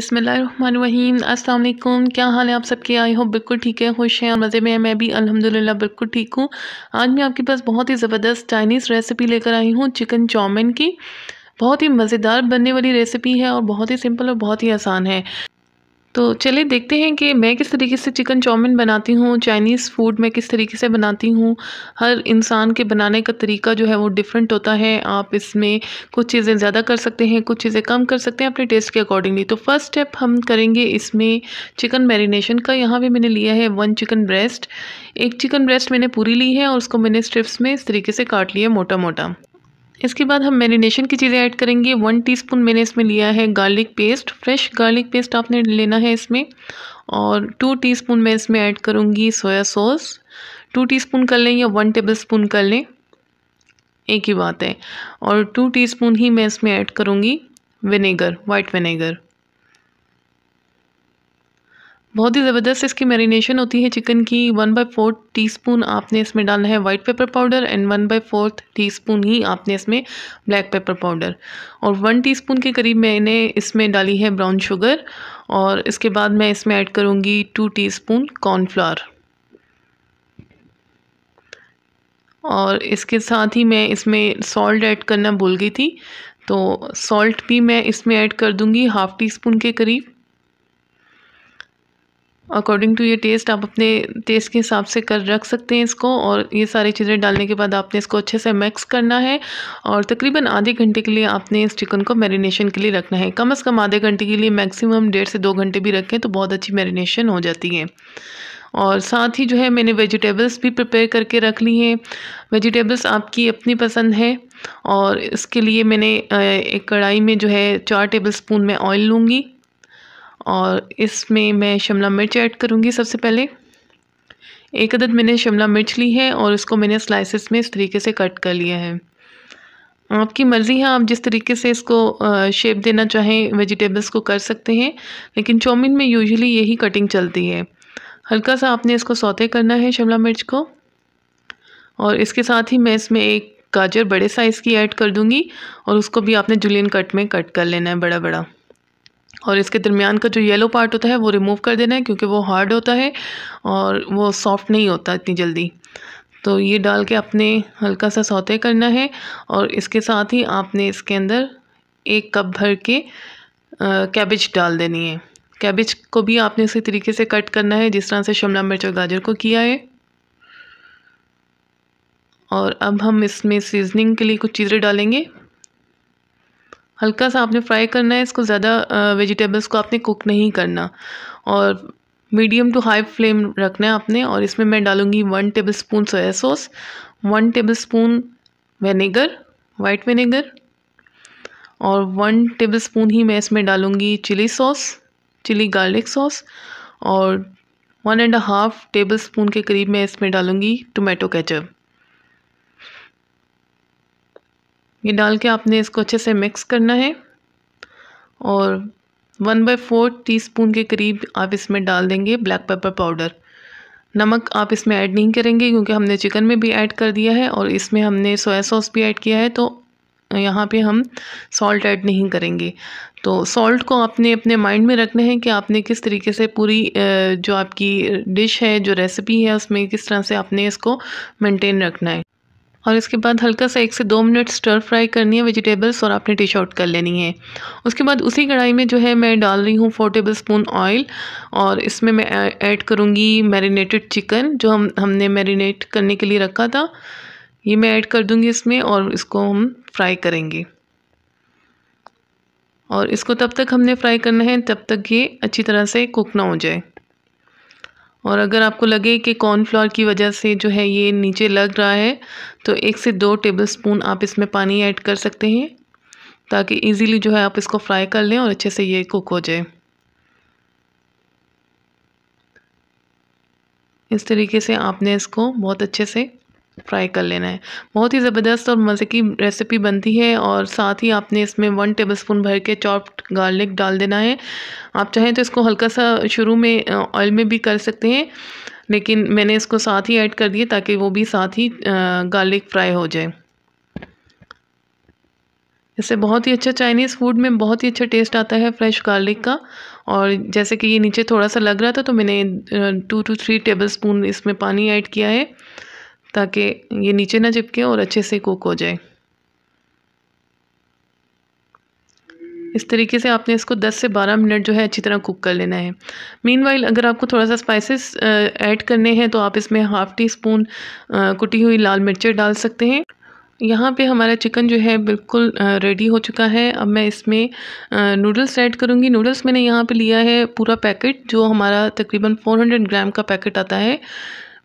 अस्सलाम वालेकुम क्या हाल है आप सबके आई हो बिल्कुल ठीक है खुश हैं और मज़े में है मैं भी अल्हम्दुलिल्लाह बिल्कुल ठीक हूँ आज मैं आपके पास बहुत ही ज़बरदस्त चाइनीज़ रेसिपी लेकर आई हूँ चिकन चाउमिन की बहुत ही मज़ेदार बनने वाली रेसिपी है और बहुत ही सिंपल और बहुत ही आसान है तो चलिए देखते हैं कि मैं किस तरीके से चिकन चाउमिन बनाती हूँ चाइनीज़ फूड मैं किस तरीके से बनाती हूँ हर इंसान के बनाने का तरीका जो है वो डिफरेंट होता है आप इसमें कुछ चीज़ें ज़्यादा कर सकते हैं कुछ चीज़ें कम कर सकते हैं अपने टेस्ट के अकॉर्डिंगली तो फर्स्ट स्टेप हम करेंगे इसमें चिकन मैरिनेशन का यहाँ पर मैंने लिया है वन चिकन ब्रेस्ट एक चिकन ब्रेस्ट मैंने पूरी ली है और उसको मैंने स्ट्रिप्स में इस तरीके से काट लिया मोटा मोटा इसके बाद हम मैरिनेशन की चीज़ें ऐड करेंगे वन टीस्पून मैंने इसमें लिया है garlic paste fresh garlic paste आपने लेना है इसमें और टू टीस्पून मैं इसमें ऐड करूँगी सोया सॉस टू टीस्पून कर लें या वन टेबल स्पून कर लें एक ही बात है और टू टीस्पून ही मैं इसमें ऐड करूँगी विनेगर वाइट विनेगर बहुत ही ज़बरदस्त इसकी मैरिनेशन होती है चिकन की one by fourth teaspoon आपने इसमें डालना है white pepper powder and one by fourth teaspoon ही आपने इसमें ब्लैक पेपर पाउडर और वन टी स्पून के करीब मैंने इसमें डाली है ब्राउन शुगर और इसके बाद मैं इसमें ऐड करूँगी टू टी स्पून कॉर्नफ्लावर और इसके साथ ही मैं इसमें सॉल्ट ऐड करना भूल गई थी तो सॉल्ट भी मैं इसमें ऐड कर दूँगी हाफ़ टी स्पून के करीब अकॉर्डिंग टू ये टेस्ट आप अपने टेस्ट के हिसाब से कर रख सकते हैं इसको और ये सारी चीज़ें डालने के बाद आपने इसको अच्छे से मिक्स करना है और तकरीबन आधे घंटे के लिए आपने इस चिकन को मैरिनेशन के लिए रखना है कम से कम आधे घंटे के लिए मैक्सिमम डेढ़ से दो घंटे भी रखें तो बहुत अच्छी मैरिनेशन हो जाती है और साथ ही जो है मैंने वेजिटेबल्स भी प्रिपेयर करके रख ली हैं वेजिटेबल्स आपकी अपनी पसंद है और इसके लिए मैंने एक कढ़ाई में जो है चार टेबल स्पून में ऑयल लूँगी और इसमें मैं शिमला मिर्च ऐड करूँगी सबसे पहले एक अदद मैंने शिमला मिर्च ली है और इसको मैंने स्लाइसेस में इस तरीके से कट कर लिया है आपकी मर्ज़ी है आप जिस तरीके से इसको शेप देना चाहें वेजिटेबल्स को कर सकते हैं लेकिन चौमिन में यूजुअली यही कटिंग चलती है हल्का सा आपने इसको सौते करना है शिमला मिर्च को और इसके साथ ही मैं इसमें एक गाजर बड़े साइज़ की ऐड कर दूंगी और उसको भी आपने जुलियन कट में कट कर लेना है बड़ा बड़ा और इसके दरमियान का जो येलो पार्ट होता है वो रिमूव कर देना है क्योंकि वो हार्ड होता है और वो सॉफ्ट नहीं होता इतनी जल्दी तो ये डाल के आपने हल्का सा सौते करना है और इसके साथ ही आपने इसके अंदर एक कप भर के कैबिज डाल देनी है कैबिज को भी आपने इसी तरीके से कट करना है जिस तरह से शिमला मिर्च और गाजर को किया है और अब हम इसमें सीजनिंग के लिए कुछ चीज़ें डालेंगे हल्का सा आपने फ्राई करना है इसको ज़्यादा वेजिटेबल्स को आपने कुक नहीं करना और मीडियम टू हाई फ्लेम रखना है आपने और इसमें मैं डालूँगी one tablespoon soya sauce one tablespoon vinegar white vinegar और वन टेबल स्पून ही मैं इसमें डालूँगी chilli sauce chilli garlic sauce और one and half tablespoon के करीब मैं इसमें डालूँगी टोमेटो केचप ये डाल के आपने इसको अच्छे से मिक्स करना है और वन बाई फोर टी के करीब आप इसमें डाल देंगे ब्लैक पेपर पाउडर नमक आप इसमें ऐड नहीं करेंगे क्योंकि हमने चिकन में भी ऐड कर दिया है और इसमें हमने सोया सॉस भी ऐड किया है तो यहाँ पे हम सॉल्ट ऐड नहीं करेंगे तो सॉल्ट को आपने अपने माइंड में रखना है कि आपने किस तरीके से पूरी जो आपकी डिश है जो रेसिपी है उसमें किस तरह से आपने इसको मेंटेन रखना है और इसके बाद हल्का सा एक से दो मिनट स्टर फ्राई करनी है वेजिटेबल्स और आपने डिश आउट कर लेनी है उसके बाद उसी कढ़ाई में जो है मैं डाल रही हूँ फोर टेबल स्पून ऑयल और इसमें मैं ऐड करूँगी मैरिनेटेड चिकन जो हम हमने मैरिनेट करने के लिए रखा था ये मैं ऐड कर दूँगी इसमें और इसको हम फ्राई करेंगे और इसको तब तक हमने फ्राई करना है तब तक ये अच्छी तरह से कुक ना हो जाए और अगर आपको लगे कि कॉर्नफ्लोर की वजह से जो है ये नीचे लग रहा है तो एक से दो टेबल स्पून आप इसमें पानी ऐड कर सकते हैं ताकि इजीली जो है आप इसको फ्राई कर लें और अच्छे से ये कुक हो जाए इस तरीके से आपने इसको बहुत अच्छे से फ्राई कर लेना है बहुत ही ज़बरदस्त और मज़े की रेसिपी बनती है और साथ ही आपने इसमें वन टेबलस्पून भर के चॉप्ड गार्लिक डाल देना है आप चाहें तो इसको हल्का सा शुरू में ऑयल में भी कर सकते हैं लेकिन मैंने इसको साथ ही ऐड कर दिए ताकि वो भी साथ ही गार्लिक फ्राई हो जाए इससे बहुत ही अच्छा चाइनीज़ फूड में बहुत ही अच्छा टेस्ट आता है फ्रेश गार्लिक का और जैसे कि ये नीचे थोड़ा सा लग रहा था तो मैंने two two three tablespoon इसमें पानी ऐड किया है ताकि ये नीचे ना चिपके और अच्छे से कुक हो जाए इस तरीके से आपने इसको 10 से 12 मिनट जो है अच्छी तरह कुक कर लेना है मीन अगर आपको थोड़ा सा स्पाइसेस ऐड करने हैं तो आप इसमें हाफ़ टी स्पून कुटी हुई लाल मिर्चें डाल सकते हैं यहाँ पे हमारा चिकन जो है बिल्कुल रेडी हो चुका है अब मैं इसमें नूडल्स ऐड करूँगी नूडल्स मैंने यहाँ पे लिया है पूरा पैकेट जो हमारा तकरीबन 400 ग्राम का पैकेट आता है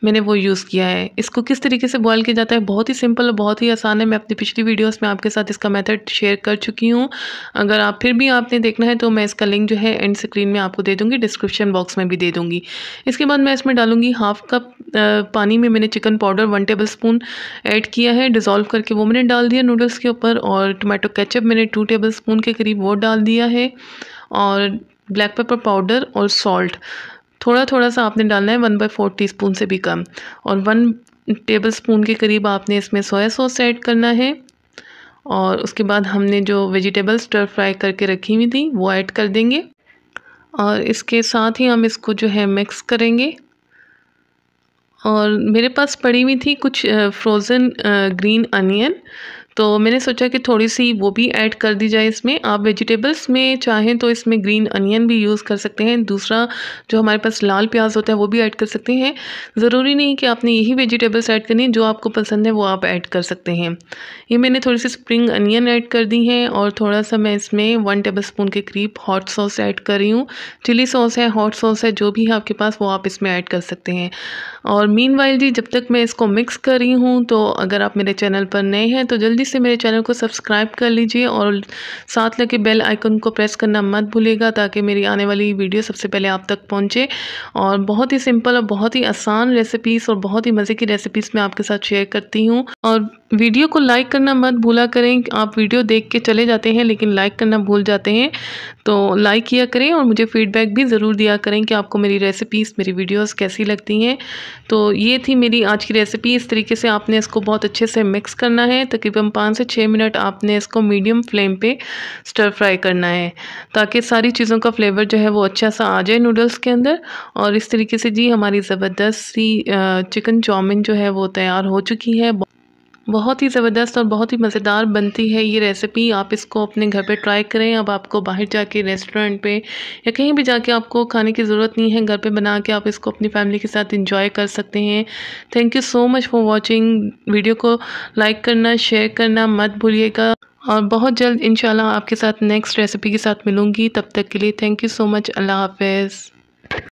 मैंने वो यूज़ किया है इसको किस तरीके से बॉयल किया जाता है बहुत ही सिंपल और बहुत ही आसान है मैं अपनी पिछली वीडियोस में आपके साथ इसका मेथड शेयर कर चुकी हूँ अगर आप फिर भी आपने देखना है तो मैं इसका लिंक जो है एंड स्क्रीन में आपको दे दूँगी डिस्क्रिप्शन बॉक्स में भी दे दूँगी इसके बाद मैं इसमें डालूँगी हाफ कप पानी में मैंने chicken powder one tablespoon add किया है डिज़ोल्व करके वो मैंने डाल दिया नूडल्स के ऊपर और टोमेटो केचप मैंने टू टेबल स्पून के करीब वो डाल दिया है और ब्लैक पेपर पाउडर और सॉल्ट थोड़ा थोड़ा सा आपने डालना है वन बाई फोर टी से भी कम और वन टेबल स्पून के करीब आपने इसमें सोया सॉस ऐड करना है और उसके बाद हमने जो वेजिटेबल्स स्टर फ्राई करके रखी हुई थी वो ऐड कर देंगे और इसके साथ ही हम इसको जो है मिक्स करेंगे और मेरे पास पड़ी हुई थी कुछ फ्रोज़न ग्रीन अनियन तो मैंने सोचा कि थोड़ी सी वो भी ऐड कर दी जाए इसमें आप वेजिटेबल्स में चाहें तो इसमें ग्रीन अनियन भी यूज़ कर सकते हैं दूसरा जो हमारे पास लाल प्याज होता है वो भी ऐड कर सकते हैं ज़रूरी नहीं कि आपने यही वेजिटेबल्स ऐड करनी जो आपको पसंद है वो आप ऐड कर सकते हैं ये मैंने थोड़ी सी स्प्रिंग अनियन ऐड कर दी है और थोड़ा सा मैं इसमें वन टेबल स्पून के करीब हॉट सॉस ऐड कर रही हूँ चिली सॉस है हॉट सॉस है जो भी है आपके पास वो आप इसमें ऐड कर सकते हैं और मीन जी जब तक मैं इसको मिक्स कर रही हूँ तो अगर आप मेरे चैनल पर नए हैं तो जल्दी से मेरे चैनल को सब्सक्राइब कर लीजिए और साथ लगे बेल आइकन को प्रेस करना मत भूलिएगा ताकि मेरी आने वाली वीडियो सबसे पहले आप तक पहुँचे और बहुत ही सिंपल और बहुत ही आसान रेसिपीज़ और बहुत ही मज़े की रेसिपीज़ मैं आपके साथ शेयर करती हूँ और वीडियो को लाइक करना मत भूला करें आप वीडियो देख के चले जाते हैं लेकिन लाइक करना भूल जाते हैं तो लाइक किया करें और मुझे फीडबैक भी ज़रूर दिया करें कि आपको मेरी रेसिपीज़ मेरी वीडियोस कैसी लगती हैं तो ये थी मेरी आज की रेसिपी इस तरीके से आपने इसको बहुत अच्छे से मिक्स करना है तकरीबन पाँच से छः मिनट आपने इसको मीडियम फ्लेम पर स्टर फ्राई करना है ताकि सारी चीज़ों का फ्लेवर जो है वो अच्छा सा आ जाए नूडल्स के अंदर और इस तरीके से जी हमारी ज़बरदस्त सी चिकन चाउमिन जो है वो तैयार हो चुकी है बहुत ही ज़बरदस्त और बहुत ही मज़ेदार बनती है ये रेसिपी आप इसको अपने घर पे ट्राई करें अब आपको बाहर जाके रेस्टोरेंट पे या कहीं भी जाके आपको खाने की ज़रूरत नहीं है घर पे बना के आप इसको अपनी फैमिली के साथ इंजॉय कर सकते हैं thank you so much for watching video को लाइक करना शेयर करना मत भूलिएगा और बहुत जल्द इन आपके साथ नेक्स्ट रेसिपी के साथ मिलूँगी तब तक के लिए थैंक यू सो मच अल्लाह हाफ